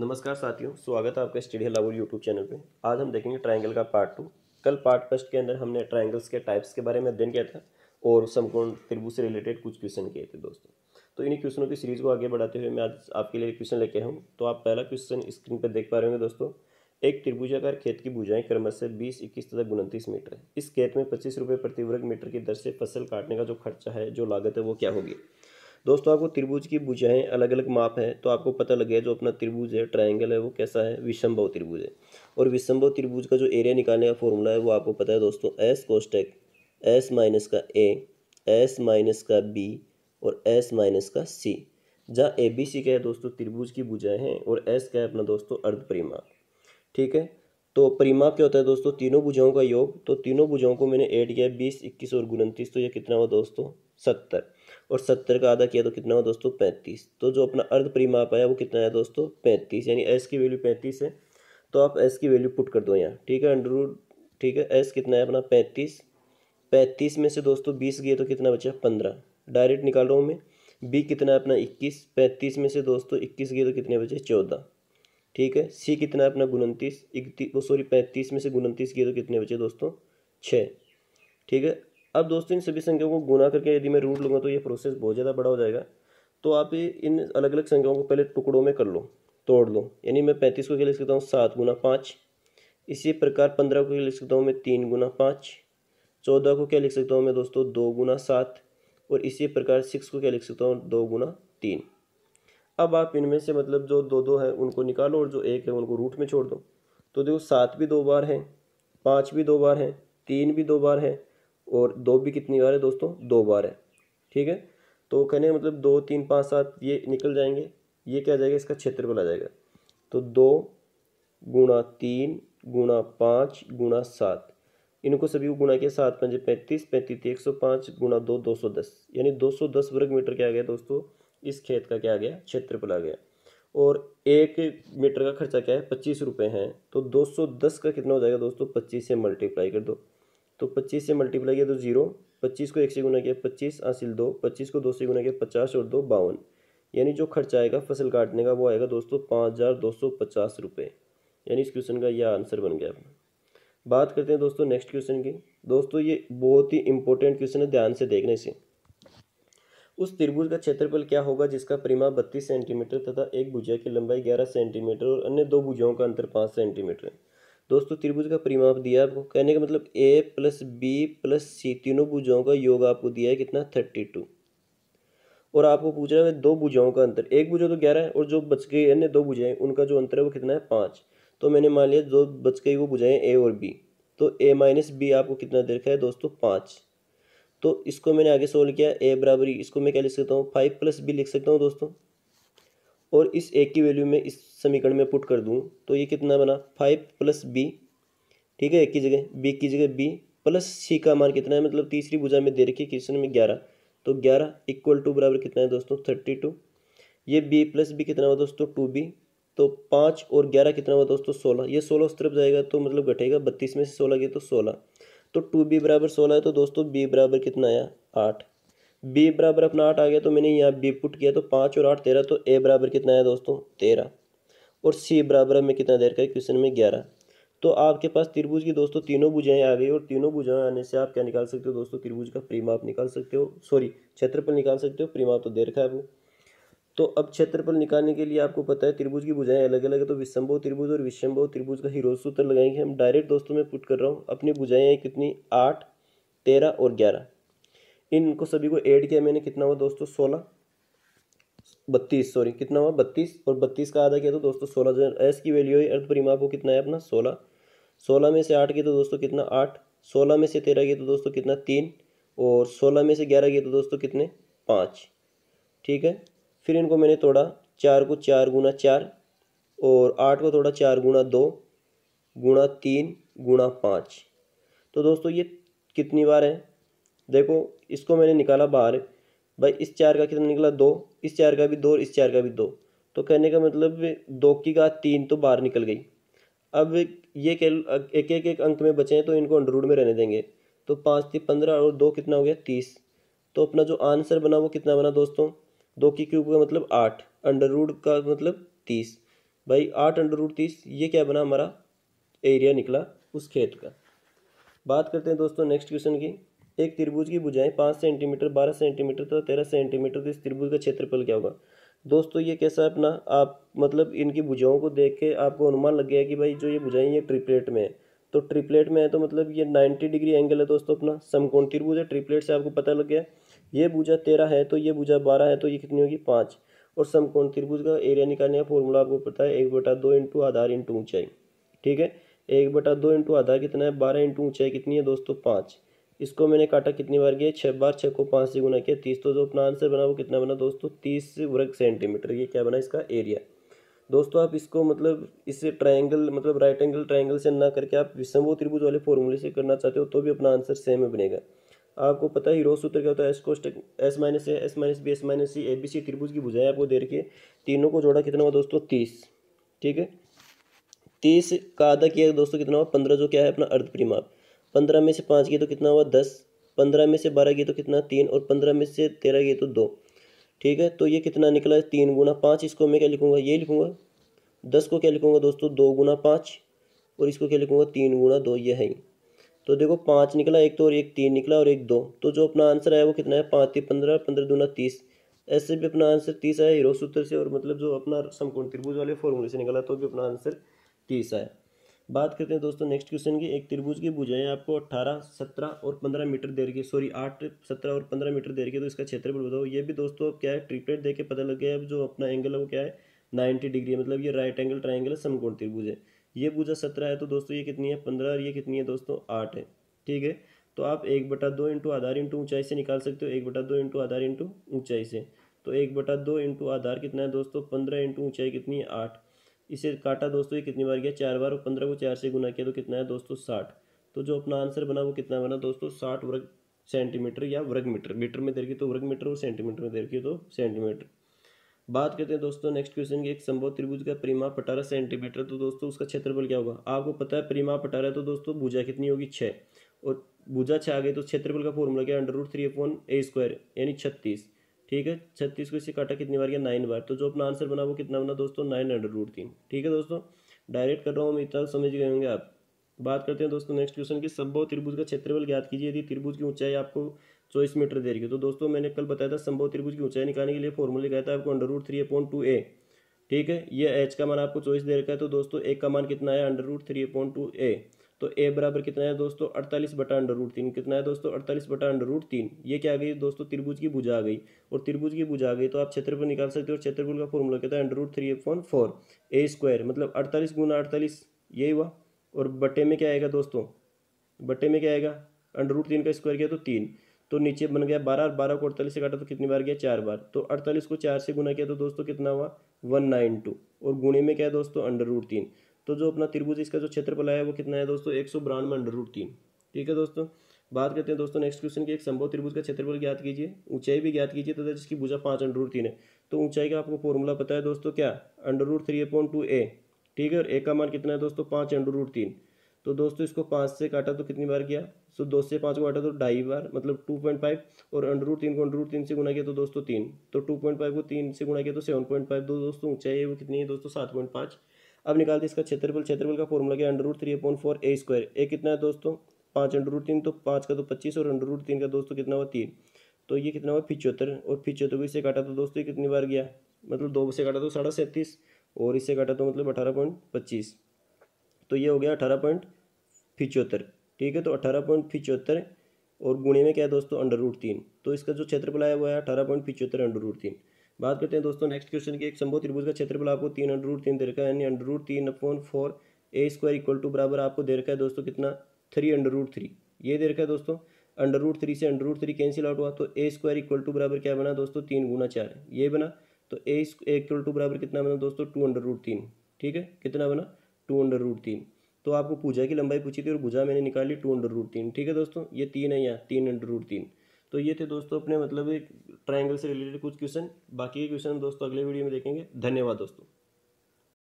नमस्कार साथियों स्वागत है आपका स्टडी लावुड यूट्यूब चैनल पे आज हम देखेंगे ट्रायंगल का पार्ट टू कल पार्ट फर्स्ट के अंदर हमने ट्रायंगल्स के टाइप्स के बारे में अध्ययन किया था और समकोण त्रिभुज से रिलेटेड कुछ क्वेश्चन किए थे दोस्तों तो इन्हीं क्वेश्चनों की सीरीज़ को आगे बढ़ाते हुए मैं आज आपके लिए क्वेश्चन लेके आऊँ तो आप पहला क्वेश्चन स्क्रीन पर देख पा रहे होंगे दोस्तों एक त्रिभुजाकार खेत की भुजाएं से बीस इक्कीस तथा उनतीस मीटर है इस खेत में पच्चीस रुपये प्रति वर्ग मीटर की दर से फसल काटने का जो खर्चा है जो लागत है वो क्या होगी दोस्तों आपको त्रिभुज की भुजाएं अलग अलग माप है तो आपको पता लग गया जो अपना त्रिभुज है ट्राइंगल है वो कैसा है विषमभव त्रिभुज है और विषमभव त्रिभुज का जो एरिया निकालने का फॉर्मूला है वो आपको पता है दोस्तों एस कोस्टेक एस माइनस का ए एस माइनस का बी और एस माइनस का सी जहाँ ए बी सी क्या है दोस्तों त्रिभुज की भुजाएं हैं और एस क्या है अपना दोस्तों अर्ध परिमाप ठीक है तो परिमाप क्या होता है दोस्तों तीनों भुजाओं का योग तो तीनों भुजाओं को मैंने ऐड किया बीस इक्कीस और उनतीस तो ये कितना हुआ दोस्तों सत्तर और सत्तर का आधा किया तो कितना हुआ दोस्तों पैंतीस तो जो अपना अर्ध परिमाप आया वो कितना है दोस्तों पैंतीस यानी एस की वैल्यू पैंतीस है तो आप एस की वैल्यू पुट कर दो यहाँ ठीक है अंडर ठीक है एस कितना है अपना पैंतीस पैंतीस में से दोस्तों बीस गए तो कितना बचा पंद्रह डायरेक्ट निकाल रहा हूँ मैं बी कितना है अपना इक्कीस पैंतीस में से दोस्तों इक्कीस गए तो कितने बचे चौदह ठीक है सी कितना अपना उनतीस इकतीस सॉरी पैंतीस में से उनतीस गए तो कितने बचे दोस्तों छः ठीक है अब दोस्तों इन सभी संख्याओं को गुना करके यदि मैं रूट लूँगा तो ये प्रोसेस बहुत ज़्यादा बड़ा हो जाएगा तो आप इन अलग अलग संख्याओं को पहले टुकड़ों में कर लो तोड़ लो यानी मैं पैंतीस को क्या लिख सकता हूँ सात गुना पाँच इसी प्रकार पंद्रह को क्या लिख सकता हूँ मैं तीन गुना पाँच चौदह को क्या लिख सकता हूँ मैं दोस्तों दो गुना सात और इसी प्रकार सिक्स को क्या लिख सकता हूँ दो गुना तीन अब आप इनमें से मतलब जो दो दो है उनको निकालो और जो एक है उनको रूट में छोड़ दो तो देखो सात भी दो बार है पाँच भी दो बार है तीन भी दो बार है और दो भी कितनी बार है दोस्तों दो बार है ठीक है तो कहने मतलब दो तीन पाँच सात ये निकल जाएंगे ये क्या जाएगा इसका क्षेत्रफल आ जाएगा तो दो गुणा तीन गुणा पाँच गुणा सात इनको सभी को गुणा किया सात पंजे पैंतीस पैंतीस तो एक सौ पाँच गुणा दो दो सौ दस यानी दो सौ दस वर्ग मीटर क्या आ गया दोस्तों इस खेत का क्या आ गया क्षेत्रफल आ गया और एक मीटर का खर्चा क्या है पच्चीस रुपये हैं तो दो सौ दस का कितना हो जाएगा दोस्तों पच्चीस से मल्टीप्लाई कर दो तो पच्चीस से मल्टीप्लाई किया तो जीरो पच्चीस को एक से गुना किया पच्चीस हासिल दो पच्चीस को दो से गुना किया पचास और दो बावन यानी जो खर्चा आएगा फसल काटने का वो आएगा दोस्तों पाँच हज़ार दो सौ पचास रुपये यानी इस क्वेश्चन का यह आंसर बन गया अपना बात करते हैं दोस्तों नेक्स्ट क्वेश्चन की दोस्तों ये बहुत ही इंपॉर्टेंट क्वेश्चन है ध्यान से देखने से उस त्रिभुज का क्षेत्रफल क्या होगा जिसका परिमा बत्तीस सेंटीमीटर तथा एक भुजा की लंबाई ग्यारह सेंटीमीटर और अन्य दो भुजाओं का अंतर पाँच सेंटीमीटर है दोस्तों त्रिभुज का परिमाप दिया आपको कहने का मतलब A plus B plus C तीनों भुजाओं का योग आपको दिया है कितना थर्टी टू और आपको पूछ रहा है दो भुजाओं का अंतर एक भुजा तो ग्यारह है और जो बच गई अन्य दो भुजाएं उनका जो अंतर है वो कितना है पाँच तो मैंने मान लिया जो बच गई वो भुजाएं ए और बी तो ए माइनस बी आपको कितना देखा है दोस्तों पाँच तो इसको मैंने आगे सोल्व किया ए बराबरी इसको मैं क्या लिख सकता हूँ फाइव प्लस बी लिख सकता हूँ दोस्तों और इस ए की वैल्यू में इस समीकरण में पुट कर दूँ तो ये कितना बना फाइव प्लस बी ठीक है एक की जगह बी की जगह बी प्लस सी का मान कितना है मतलब तीसरी भुजा में दे रखी क्वेश्चन में ग्यारह तो ग्यारह इक्वल टू बराबर कितना है दोस्तों थर्टी टू ये बी प्लस बी कितना हुआ दोस्तों टू बी तो पाँच और ग्यारह कितना हुआ दोस्तों सोलह ये सोलह उस तरफ जाएगा तो मतलब घटेगा बत्तीस में से सोलह गए तो सोलह तो टू बी बराबर सोलह है तो दोस्तों बी बराबर कितना आया आठ बी बराबर अपना आठ आ गया तो मैंने यहाँ बी पुट किया तो पाँच और आठ तेरह तो ए बराबर कितना है दोस्तों तेरह और सी बराबर में कितना देर का क्वेश्चन में ग्यारह तो आपके पास त्रिभुज की दोस्तों तीनों भुजाएं आ गई और तीनों भुजाएं आने से आप क्या निकाल सकते हो दोस्तों त्रिभुज का प्रीमाप निकाल सकते हो सॉरी क्षेत्रफल निकाल सकते हो प्रीमाप तो देर का है वो तो अब क्षेत्रफल निकालने के लिए आपको पता है त्रिभुज की भुजाएं अलग अलग है तो विषम्भव त्रिभुज और विषम्भव त्रिभुज का हीरो सूत्र लगाएंगे हम डायरेक्ट दोस्तों में पुट कर रहा हूँ अपनी बुझाएँ कितनी आठ तेरह और ग्यारह इनको सभी को ऐड किया मैंने कितना हुआ दोस्तों सोलह बत्तीस सॉरी कितना हुआ बत्तीस और बत्तीस का आधा किया तो दोस्तों सोलह एस की वैल्यू है अर्थ परिमाप को कितना है अपना सोलह सोलह में से आठ किया तो दोस्तों कितना आठ सोलह में से तेरह किया तो दोस्तों कितना तीन और सोलह में से ग्यारह किया तो दोस्तों कितने पाँच ठीक है फिर इनको मैंने तोड़ा चार को चार गुना चार और आठ को थोड़ा चार गुना दो गुणा तीन गुणा पाँच तो दोस्तों ये कितनी बार है देखो इसको मैंने निकाला बाहर भाई इस चार का कितना निकला दो इस चार का भी दो और इस चार का भी दो तो कहने का मतलब दो की का तीन तो बाहर निकल गई अब ये एक एक एक अंक में बचे हैं तो इनको अंडरूड में रहने देंगे तो पाँच थी पंद्रह और दो कितना हो गया तीस तो अपना जो आंसर बना वो कितना बना दोस्तों दो की क्यूब का मतलब आठ अंडरूड का मतलब तीस भाई आठ अंडरूड तीस ये क्या बना हमारा एरिया निकला उस खेत का बात करते हैं दोस्तों नेक्स्ट क्वेश्चन की एक त्रिभुज की भुजाएं पाँच सेंटीमीटर बारह सेंटीमीटर तथा तेरह सेंटीमीटर तो इस त्रिभुज का क्षेत्रफल क्या होगा दोस्तों ये कैसा है अपना आप मतलब इनकी भुजाओं को देख के आपको अनुमान लग गया कि भाई जो ये भुजाएं ये ट्रिपलेट में है तो ट्रिपलेट में है तो मतलब ये नाइन्टी डिग्री एंगल है दोस्तों अपना समकोण त्रिभुज है ट्रिपलेट से आपको पता लग गया ये भुजा तेरह है तो ये भुजा बारह है तो ये कितनी होगी पाँच और समकोण त्रिभुज का एरिया निकालने का फॉर्मूला आपको पता है एक बटा दो इंटू आधार इंटू ऊंचाई ठीक है एक बटा दो इंटू आधार कितना है बारह इंटू ऊंचाई कितनी है दोस्तों पाँच इसको मैंने काटा कितनी बार किया छः बार छः को पाँच से गुना किया तीस तो जो अपना आंसर बना वो कितना बना दोस्तों तीस वर्ग सेंटीमीटर ये क्या बना इसका एरिया दोस्तों आप इसको मतलब इसे ट्रायंगल मतलब राइट एंगल ट्रायंगल से ना करके आप विषम त्रिभुज वाले फॉर्मूले से करना चाहते हो तो भी अपना आंसर सेम ही बनेगा आपको पता ही रोज सूत्र क्या होता है एस कोस्ट S minus A S minus B S minus C A B C त्रिभुज की बुझाएं आपको देर के तीनों को जोड़ा कितना हुआ दोस्तों तीस ठीक है तीस का आधा किया दोस्तों कितना हुआ पंद्रह जो क्या है अपना अर्ध परिमाप पंद्रह में से पाँच गए तो कितना हुआ दस पंद्रह में से बारह गए तो कितना तीन और पंद्रह में से तेरह गए तो दो ठीक है तो ये कितना निकला है तीन गुना पाँच इसको मैं क्या लिखूँगा ये लिखूँगा दस को क्या लिखूँगा दोस्तों दो गुना पाँच और इसको क्या लिखूँगा तीन गुना दो ये है तो देखो पाँच निकला एक तो और एक तीन निकला और एक दो तो जो अपना आंसर आया वो कितना है पाँच तीन पंद्रह पंद्रह दूना तीस ऐसे भी अपना आंसर तीस आया हीरो सूत्र से और मतलब जो अपना समकोण त्रिभुज वाले फॉर्मूले से निकला तो भी अपना आंसर तीस आया बात करते हैं दोस्तों नेक्स्ट क्वेश्चन की एक त्रिभुज की भुजाएं आपको अट्ठारह सत्रह और पंद्रह मीटर देर की सॉरी आठ सत्रह और पंद्रह मीटर देर की तो इसका क्षेत्रफल बताओ ये भी दोस्तों अब क्या है ट्रिपलेट के पता लग गया अब जो अपना एंगल है वो क्या है नाइन्टी डिग्री मतलब ये राइट एंगल ट्राइंगल है समकोण त्रिभुज है ये भुजा सत्रह है तो दोस्तों ये कितनी है पंद्रह और ये कितनी है दोस्तों आठ है ठीक है तो आप एक बटा दो इंटू आधार इंटू ऊंचाई से निकाल सकते हो एक बटा दो इंटू आधार इंटू ऊंचाई से तो एक बटा दो इंटू आधार कितना है दोस्तों पंद्रह इंटू ऊंचाई कितनी है आठ इसे काटा दोस्तों ये कितनी बार गया चार बार और पंद्रह को चार से गुना किया तो कितना है दोस्तों साठ तो जो अपना आंसर बना वो कितना बना दोस्तों साठ वर्ग सेंटीमीटर या वर्ग मीटर मीटर में देखिए तो वर्ग मीटर और सेंटीमीटर में देखिए तो सेंटीमीटर बात करते हैं दोस्तों नेक्स्ट क्वेश्चन की एक संभव त्रिभुज का परिमा पटारा सेंटीमीटर तो दोस्तों उसका क्षेत्रफल क्या होगा आपको पता है परिमा पटारा तो दोस्तों भूजा कितनी होगी छः और भूजा छः आ गई तो क्षेत्रफल का फॉर्मूला क्या under root three upon A square यानी छत्तीस ठीक है छत्तीस को इससे काटा कितनी बार गया नाइन बार तो जो अपना आंसर बना वो कितना बना दोस्तों नाइन हंड्रेड रूट तीन ठीक है दोस्तों डायरेक्ट कर रहा हूँ इतना समझ गए होंगे आप बात करते हैं दोस्तों नेक्स्ट क्वेश्चन की संभव त्रिभुज का क्षेत्रफल ज्ञात कीजिए यदि त्रिभुज की ऊंचाई आपको चौबीस मीटर दे रही है तो दोस्तों मैंने कल बताया था संभव त्रिभुज की ऊंचाई निकालने के लिए फॉर्मूले कहता है आपको under root three upon two A ठीक है ये एच का मान आपको चॉइस दे रखा है तो दोस्तों एक का मान कितना है under root three upon two A तो ए बराबर कितना है दोस्तों अड़तालीस बटा अंडर रूट तीन कितना है दोस्तों अड़तालीस बटा अंडर रूट तीन ये क्या आ गई दोस्तों त्रिभुज की भुजा आ गई और त्रिभुज की भुजा आ गई तो आप क्षेत्रफल निकाल सकते हो क्षेत्रफल का फॉर्मूला कहता है under root three upon four A square मतलब अड़तालीस गुना अड़तालीस यही हुआ और बटे में क्या आएगा दोस्तों बटे में क्या आएगा अंडर रूट तीन का स्क्वायर किया तो तीन तो नीचे बन गया बारह और बारह को अड़तालीस से काटा तो कितनी बार गया चार बार तो अड़तालीस को चार से गुना किया तो दोस्तों कितना हुआ वन नाइन टू और गुणे में क्या है दोस्तों अंडर रूट तीन तो जो अपना त्रिभुज इसका जो क्षेत्रफल है वो कितना है दोस्तों एक सौ बानवे अंडर रूट तीन ठीक है दोस्तों बात करते हैं दोस्तों नेक्स्ट क्वेश्चन की एक संभव त्रिभुज का क्षेत्रफल ज्ञात कीजिए ऊंचाई भी ज्ञात कीजिए तथा जिसकी भुजा पाँच अंडर रूट तीन है तो ऊंचाई का आपको फॉर्मूला पता है दोस्तों क्या under root three upon two A ठीक है और ए का मान कितना है दोस्तों पाँच अंडर रूट तीन तो दोस्तों इसको पाँच से काटा तो कितनी बार किया सो दो से पाँच को काटा तो ढाई बार मतलब टू पॉइंट फाइव और अंडर रूट तीन को अंडर रूट तीन से गुना किया तो दोस्तों तीन तो टू पॉइंट फाइव को तीन से गुना किया तो सेवन पॉइंट फाइव दो दोस्तों ऊंचाई है वो कितनी है दोस्तों सात पॉइंट पाँच अब निकालते इसका क्षेत्रफल क्षेत्रफल का फॉर्मूला क्या under root three upon four A square A कितना है दोस्तों पाँच अंडर रूट तीन तो पाँच का तो पच्चीस और अंडर रूट तीन का दोस्तों कितना हुआ तीन तो ये कितना हुआ पिचहत्तर और पिचहत्तर को इसे काटा तो दोस्तों ये कितनी बार गया मतलब दो से काटा तो साढ़ा सैंतीस और इससे काटा तो मतलब अठारह पॉइंट पच्चीस तो ये हो गया अठारह पॉइंट पिचहत्तर ठीक है तो अठारह पॉइंट पिचहत्तर और गुणे में क्या है दोस्तों अंडर रूट तीन तो इसका जो क्षेत्रफल आया हुआ है अठारह पॉइंट पिचहत्तर अंडर रूट तीन बात करते हैं दोस्तों नेक्स्ट क्वेश्चन की एक संभव त्रिभुज का क्षेत्रफल आपको तीन अंडर रूट तीन दे रखा है यानी अंडर रूट तीन upon four A square equal to बराबर आपको दे रखा है दोस्तों कितना थ्री अंडर रूट थ्री ये दे रखा है दोस्तों अंडर रूट थ्री से under root three cancel out हुआ तो ए स्क्वायर इक्वल टू बराबर क्या बना दोस्तों तीन गुना चार ये बना तो ए इक्वल टू बराबर कितना बना दोस्तों टू अंडर रूट तीन ठीक है कितना बना टू अंडर रूट तीन तो आपको पूजा की लंबाई पूछी थी और भुजा मैंने निकाली टू अंडर रूट तीन ठीक है दोस्तों ये तीन है यहाँ तीन अंडर रूट तीन तो ये थे दोस्तों अपने मतलब एक ट्राइंगल से रिलेटेड कुछ क्वेश्चन बाकी के क्वेश्चन दोस्तों अगले वीडियो में देखेंगे धन्यवाद दोस्तों